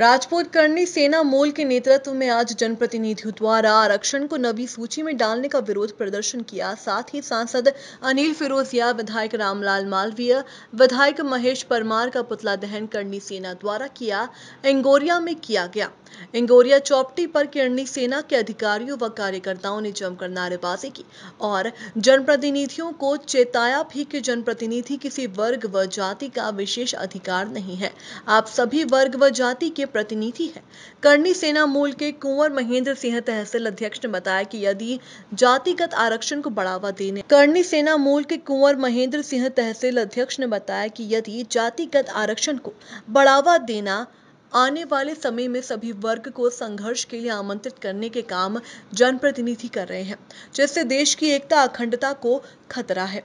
राजपूत करनी सेना मोल के नेतृत्व में आज जनप्रतिनिधियों द्वारा आरक्षण को नवी सूची में डालने का विरोध प्रदर्शन किया साथ ही सांसद अनिल फिरोजिया विधायक रामलाल मालवीय विधायक महेश परमार का पुतला दहन करनी सेना द्वारा किया इंगोरिया में किया गया इंगोरिया चौपटी पर किरणी सेना के अधिकारियों व कार्यकर्ताओं ने जमकर नारेबाजी की और जनप्रतिनिधियों को चेताया भी कि जनप्रतिनिधि किसी वर्ग व जाति का विशेष अधिकार नहीं है आप सभी वर्ग व जाति के प्रतिनिधि है करनी सेना मूल के कुंवर महेंद्र सिंह तहसील अध्यक्ष ने बताया कि यदि जातिगत आरक्षण को बढ़ावा देने करनी सेना मूल के कुंवर महेंद्र सिंह तहसील अध्यक्ष ने बताया कि यदि जातिगत आरक्षण को बढ़ावा देना आने वाले समय में सभी वर्ग को संघर्ष के लिए आमंत्रित करने के काम जनप्रतिनिधि कर रहे हैं जिससे देश की एकता अखंडता को खतरा है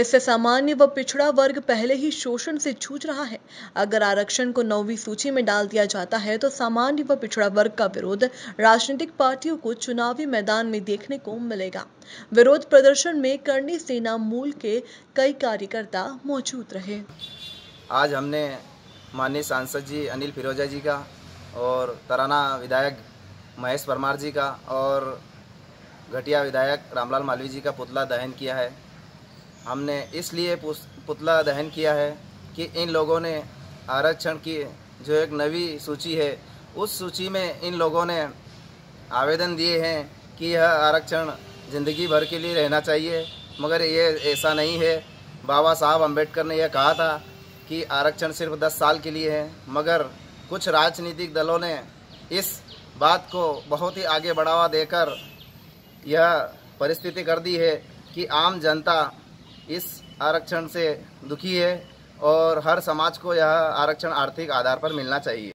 इससे सामान्य व पिछड़ा वर्ग पहले ही शोषण से जूझ रहा है अगर आरक्षण को नौवीं सूची में डाल दिया जाता है तो सामान्य व पिछड़ा वर्ग का विरोध राजनीतिक पार्टियों को चुनावी मैदान में देखने को मिलेगा विरोध प्रदर्शन में करनी सेना मूल के कई कार्यकर्ता मौजूद रहे आज हमने माननीय सांसद जी अनिल फिरोजा जी का और तराना विधायक महेश परमार जी का और घटिया विधायक रामलाल मालवी जी का पुतला दहन किया है हमने इसलिए पुतला दहन किया है कि इन लोगों ने आरक्षण की जो एक नवी सूची है उस सूची में इन लोगों ने आवेदन दिए हैं कि यह आरक्षण ज़िंदगी भर के लिए रहना चाहिए मगर ये ऐसा नहीं है बाबा साहब अंबेडकर ने यह कहा था कि आरक्षण सिर्फ 10 साल के लिए है मगर कुछ राजनीतिक दलों ने इस बात को बहुत ही आगे बढ़ावा देकर यह परिस्थिति कर दी है कि आम जनता इस आरक्षण से दुखी है और हर समाज को यह आरक्षण आर्थिक आधार पर मिलना चाहिए